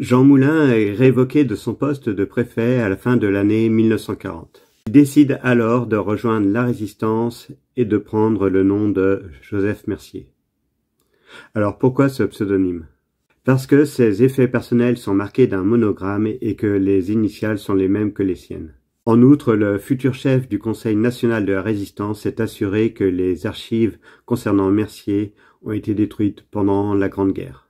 Jean Moulin est révoqué de son poste de préfet à la fin de l'année 1940. Il décide alors de rejoindre la Résistance et de prendre le nom de Joseph Mercier. Alors pourquoi ce pseudonyme Parce que ses effets personnels sont marqués d'un monogramme et que les initiales sont les mêmes que les siennes. En outre, le futur chef du Conseil national de la Résistance s'est assuré que les archives concernant Mercier ont été détruites pendant la Grande Guerre.